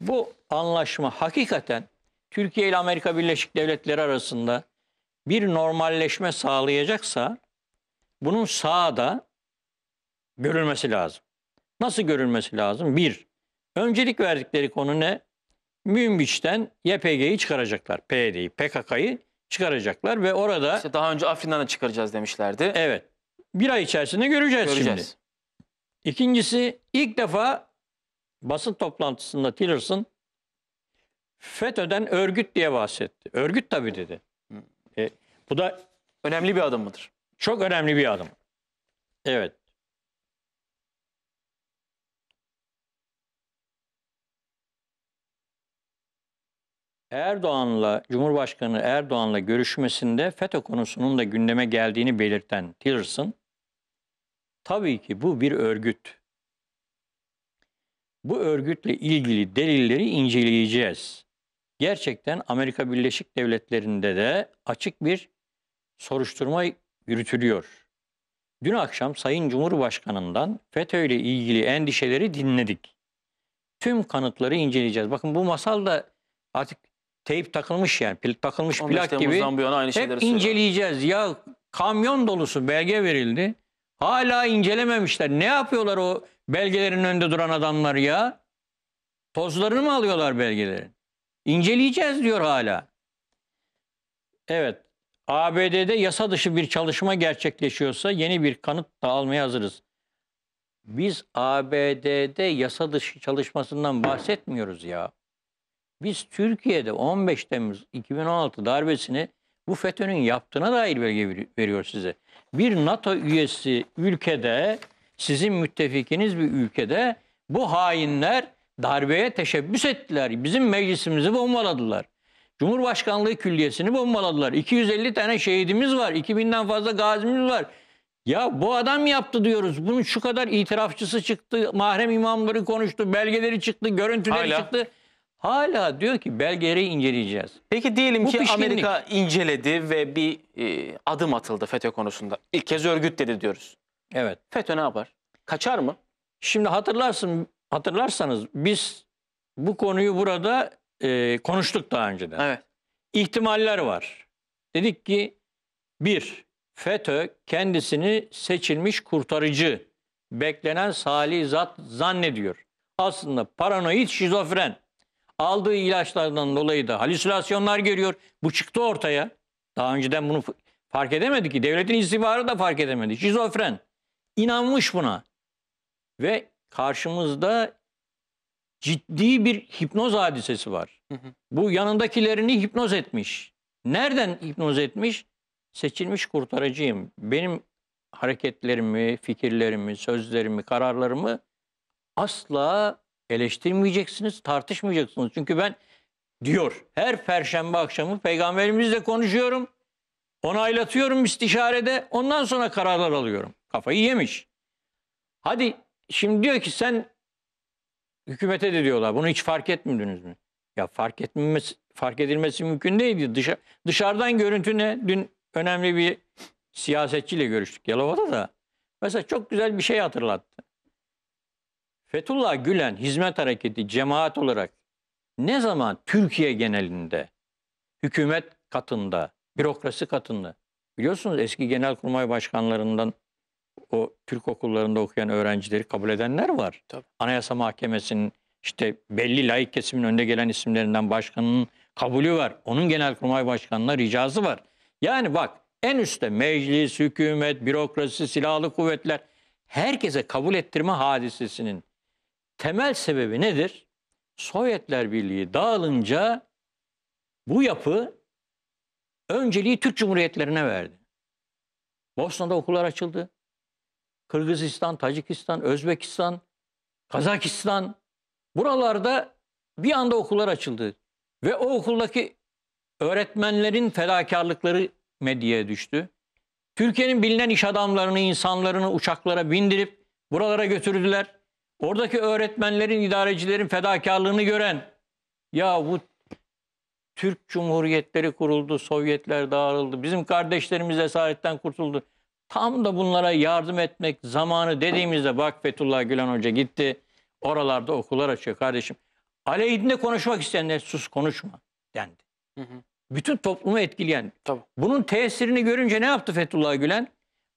bu anlaşma hakikaten Türkiye ile Amerika Birleşik Devletleri arasında bir normalleşme sağlayacaksa bunun sağda görülmesi lazım. Nasıl görülmesi lazım? Bir, öncelik verdikleri konu ne? Münbiç'ten YPG'yi çıkaracaklar. PYD'yi, PKK'yı çıkaracaklar ve orada... İşte daha önce Afrin'den de çıkaracağız demişlerdi. Evet. Bir ay içerisinde göreceğiz, göreceğiz. şimdi. İkincisi ilk defa basın toplantısında Tillerson FETÖ'den örgüt diye bahsetti. Örgüt tabii dedi. E, bu da Önemli bir adım mıdır? çok önemli bir adım. Evet. Erdoğan'la Cumhurbaşkanı Erdoğan'la görüşmesinde FETÖ konusunun da gündeme geldiğini belirten Tillerson, tabii ki bu bir örgüt bu örgütle ilgili delilleri inceleyeceğiz. Gerçekten Amerika Birleşik Devletleri'nde de açık bir soruşturma yürütülüyor. Dün akşam Sayın Cumhurbaşkanı'ndan FETÖ ile ilgili endişeleri dinledik. Tüm kanıtları inceleyeceğiz. Bakın bu masal da artık teyp takılmış yani pil, takılmış plak gibi. Bu yana aynı Hep inceleyeceğiz. Ya kamyon dolusu belge verildi. Hala incelememişler. Ne yapıyorlar o belgelerin önünde duran adamlar ya? Tozlarını mı alıyorlar belgelerin? İnceleyeceğiz diyor hala. Evet. ABD'de yasa dışı bir çalışma gerçekleşiyorsa yeni bir kanıt da almaya hazırız. Biz ABD'de yasa dışı çalışmasından bahsetmiyoruz ya. Biz Türkiye'de 15 Temmuz 2016 darbesini bu FETÖ'nün yaptığına dair belge veriyor size. Bir NATO üyesi ülkede sizin müttefikiniz bir ülkede bu hainler darbeye teşebbüs ettiler. Bizim meclisimizi bombaladılar. Cumhurbaşkanlığı Külliyesini bombaladılar. 250 tane şehidimiz var. 2000'den fazla gazimiz var. Ya bu adam yaptı diyoruz. Bunun şu kadar itirafçısı çıktı. Mahrem imamları konuştu. Belgeleri çıktı. Görüntüleri Hala. çıktı. Hala diyor ki belgeleri inceleyeceğiz. Peki diyelim Bu ki pişkinlik. Amerika inceledi ve bir e, adım atıldı FETÖ konusunda. İlk kez örgüt dedi diyoruz. Evet. FETÖ ne yapar? Kaçar mı? Şimdi hatırlarsın, hatırlarsanız biz bu konuyu burada e, konuştuk daha önceden. Evet. İhtimaller var. Dedik ki bir, FETÖ kendisini seçilmiş kurtarıcı, beklenen salih zat zannediyor. Aslında paranoid şizofren. Aldığı ilaçlardan dolayı da halüsinasyonlar görüyor. Bu çıktı ortaya. Daha önceden bunu fark edemedi ki. Devletin istihbarı da fark edemedi. Şizofren inanmış buna. Ve karşımızda ciddi bir hipnoz hadisesi var. Hı hı. Bu yanındakilerini hipnoz etmiş. Nereden hipnoz etmiş? Seçilmiş kurtarıcıyım. Benim hareketlerimi, fikirlerimi, sözlerimi, kararlarımı asla eleştirmeyeceksiniz, tartışmayacaksınız. Çünkü ben diyor her perşembe akşamı peygamberimizle konuşuyorum. Onaylatıyorum istişarede. Ondan sonra kararlar alıyorum. Kafayı yemiş. Hadi şimdi diyor ki sen hükümete de diyorlar bunu hiç fark etmediniz mi? Ya fark etmemesi, fark edilmesi mümkün değildi. Dışa, dışarıdan görüntü ne? Dün önemli bir siyasetçiyle görüştük Yalova'da da. Mesela çok güzel bir şey hatırlattı. Fethullah Gülen hizmet hareketi cemaat olarak ne zaman Türkiye genelinde, hükümet katında, bürokrasi katında, biliyorsunuz eski genelkurmay başkanlarından o Türk okullarında okuyan öğrencileri kabul edenler var. Tabii. Anayasa Mahkemesi'nin işte belli laik kesimin önde gelen isimlerinden başkanının kabulü var. Onun genelkurmay başkanına ricası var. Yani bak en üstte meclis, hükümet, bürokrasi, silahlı kuvvetler herkese kabul ettirme hadisesinin temel sebebi nedir? Sovyetler Birliği dağılınca bu yapı önceliği Türk Cumhuriyetlerine verdi. Bosna'da okullar açıldı. Kırgızistan, Tacikistan, Özbekistan, Kazakistan buralarda bir anda okullar açıldı. Ve o okuldaki öğretmenlerin fedakarlıkları medyaya düştü. Türkiye'nin bilinen iş adamlarını, insanlarını uçaklara bindirip buralara götürdüler. Oradaki öğretmenlerin, idarecilerin fedakarlığını gören ya bu Türk Cumhuriyetleri kuruldu, Sovyetler dağıldı, bizim kardeşlerimiz esaretten kurtuldu. Tam da bunlara yardım etmek zamanı dediğimizde bak Fethullah Gülen Hoca gitti. Oralarda okullar açıyor kardeşim. Aleyhinde konuşmak isteyenler sus konuşma dendi. Hı hı. Bütün toplumu etkileyen. Tabii. Bunun tesirini görünce ne yaptı Fethullah Gülen?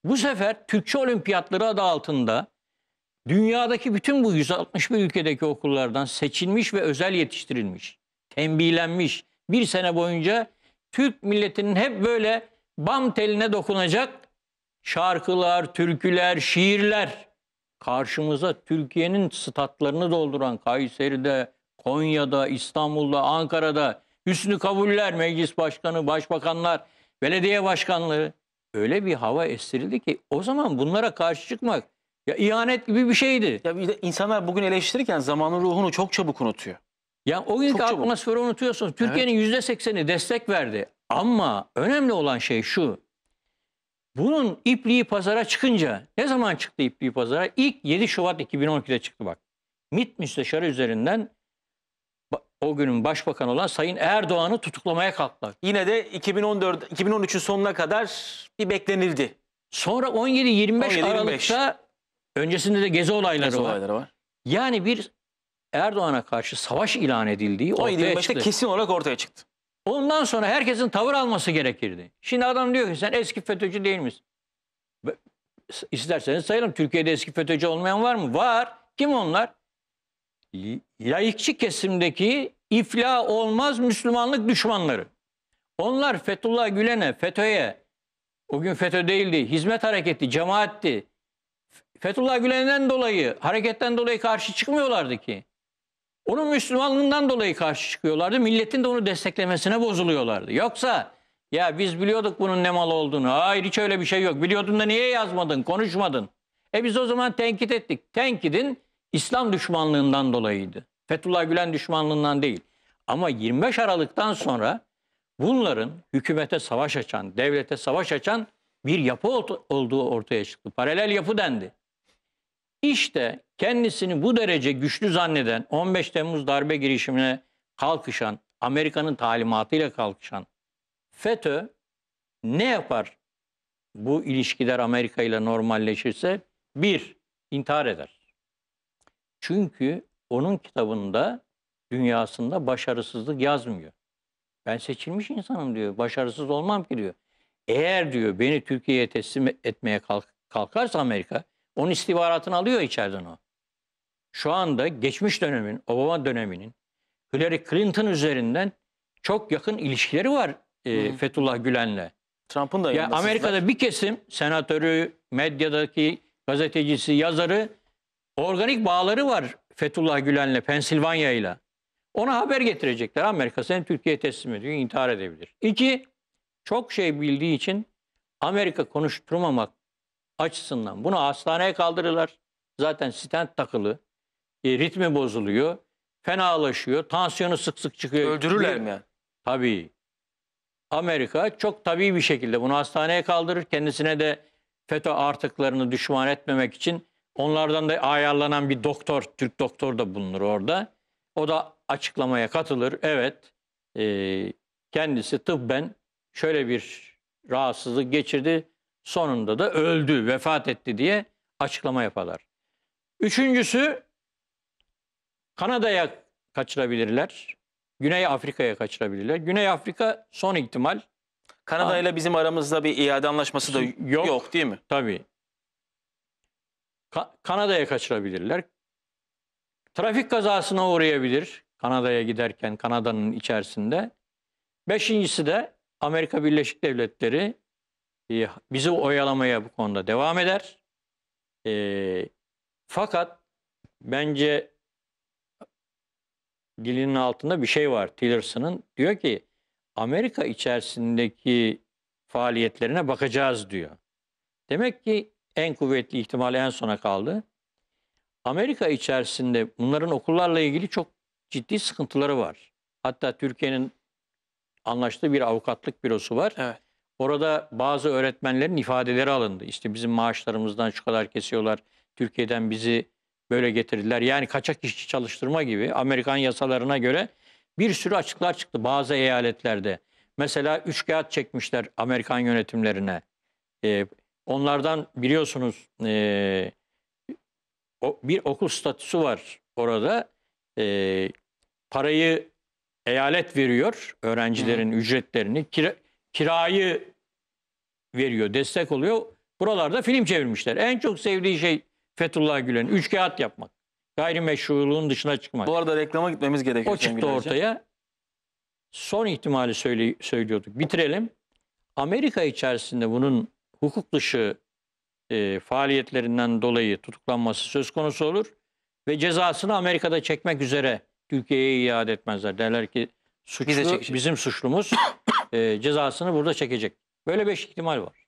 Bu sefer Türkçe olimpiyatları adı altında dünyadaki bütün bu 161 ülkedeki okullardan seçilmiş ve özel yetiştirilmiş, tembihlenmiş bir sene boyunca Türk milletinin hep böyle bam teline dokunacak şarkılar, türküler, şiirler karşımıza Türkiye'nin statlarını dolduran Kayseri'de, Konya'da, İstanbul'da, Ankara'da hüsnü kabuller, meclis başkanı, başbakanlar, belediye başkanlığı öyle bir hava estirildi ki o zaman bunlara karşı çıkmak ya ihanet gibi bir şeydi. Ya insanlar bugün eleştirirken zamanın ruhunu çok çabuk unutuyor. Yani o günkü atmosferi unutuyorsunuz. Türkiye'nin evet. %80'i destek verdi. Ama önemli olan şey şu. Bunun ipliği pazara çıkınca ne zaman çıktı ipliği pazara? İlk 7 Şubat 2012'de çıktı bak. MİT müsteşarı üzerinden o günün başbakan olan Sayın Erdoğan'ı tutuklamaya kalktılar. Yine de 2014 2013'ün sonuna kadar bir beklenildi. Sonra 17-25 Aralık'ta öncesinde de gezi olayları, gezi var. olayları var. Yani bir Erdoğan'a karşı savaş ilan edildiği ortaya çıktı. kesin olarak ortaya çıktı. Ondan sonra herkesin tavır alması gerekirdi. Şimdi adam diyor ki sen eski FETÖ'cü değil misin? İsterseniz sayalım. Türkiye'de eski FETÖ'cü olmayan var mı? Var. Kim onlar? Layıkçı kesimdeki ifla olmaz Müslümanlık düşmanları. Onlar Fethullah Gülen'e, FETÖ'ye, o gün FETÖ değildi, hizmet hareketi, cemaatti. Fethullah Gülen'den dolayı, hareketten dolayı karşı çıkmıyorlardı ki. Onun Müslümanlığından dolayı karşı çıkıyorlardı. Milletin de onu desteklemesine bozuluyorlardı. Yoksa ya biz biliyorduk bunun ne mal olduğunu. Hayır hiç öyle bir şey yok. Biliyordun da niye yazmadın, konuşmadın? E biz o zaman tenkit ettik. Tenkidin İslam düşmanlığından dolayıydı. Fethullah Gülen düşmanlığından değil. Ama 25 Aralık'tan sonra bunların hükümete savaş açan, devlete savaş açan bir yapı olduğu ortaya çıktı. Paralel yapı dendi. İşte kendisini bu derece güçlü zanneden 15 Temmuz darbe girişimine kalkışan, Amerika'nın talimatıyla kalkışan FETÖ ne yapar? Bu ilişkiler Amerika ile normalleşirse bir, intihar eder. Çünkü onun kitabında dünyasında başarısızlık yazmıyor. Ben seçilmiş insanım diyor. Başarısız olmam ki diyor. Eğer diyor beni Türkiye'ye teslim etmeye kalk, kalkarsa Amerika onun istihbaratını alıyor içeriden o. Şu anda geçmiş dönemin, Obama döneminin Hillary Clinton üzerinden çok yakın ilişkileri var e, Fethullah Gülen'le. Trump'ın da ya Amerika'da bir kesim senatörü, medyadaki gazetecisi, yazarı organik bağları var Fethullah Gülen'le, Pensilvanya'yla. Ona haber getirecekler. Amerika seni Türkiye'ye teslim ediyor, intihar edebilir. İki, çok şey bildiği için Amerika konuşturmamak açısından. Bunu hastaneye kaldırırlar. Zaten stent takılı. E, ritmi bozuluyor. Fenalaşıyor. Tansiyonu sık sık çıkıyor. Öldürürler mi? Tabii. Amerika çok tabii bir şekilde bunu hastaneye kaldırır. Kendisine de FETÖ artıklarını düşman etmemek için onlardan da ayarlanan bir doktor, Türk doktor da bulunur orada. O da açıklamaya katılır. Evet, e, kendisi tıbben şöyle bir rahatsızlık geçirdi. Sonunda da öldü, vefat etti diye açıklama yaparlar. Üçüncüsü Kanada'ya kaçırabilirler. Güney Afrika'ya kaçırabilirler. Güney Afrika son ihtimal. Kanada ile bizim aramızda bir iade anlaşması da yok, yok değil mi? Tabii. Ka Kanada'ya kaçırabilirler. Trafik kazasına uğrayabilir Kanada'ya giderken Kanada'nın içerisinde. Beşincisi de Amerika Birleşik Devletleri ee, bizi oyalamaya bu konuda devam eder. E, fakat bence dilinin altında bir şey var Tillerson'ın. Diyor ki Amerika içerisindeki faaliyetlerine bakacağız diyor. Demek ki en kuvvetli ihtimal en sona kaldı. Amerika içerisinde bunların okullarla ilgili çok ciddi sıkıntıları var. Hatta Türkiye'nin anlaştığı bir avukatlık bürosu var. Evet. Orada bazı öğretmenlerin ifadeleri alındı. İşte bizim maaşlarımızdan şu kadar kesiyorlar. Türkiye'den bizi böyle getirdiler. Yani kaçak işçi çalıştırma gibi Amerikan yasalarına göre bir sürü açıklar çıktı bazı eyaletlerde. Mesela üç kağıt çekmişler Amerikan yönetimlerine. Ee, onlardan biliyorsunuz e, o, bir okul statüsü var orada. E, parayı eyalet veriyor öğrencilerin Hı. ücretlerini. Kira, kirayı veriyor, destek oluyor. Buralarda film çevirmişler. En çok sevdiği şey Fethullah Gülen. Üç kağıt yapmak. Gayrimeşruluğun dışına çıkmak. Bu arada reklama gitmemiz gerekiyor. O çıktı ortaya. Son ihtimali söyle, söylüyorduk. Bitirelim. Amerika içerisinde bunun hukuk dışı e, faaliyetlerinden dolayı tutuklanması söz konusu olur ve cezasını Amerika'da çekmek üzere Türkiye'ye iade etmezler. Derler ki suçlu, Bize çekecek. bizim suçlumuz e, cezasını burada çekecek. Böyle beş ihtimal var.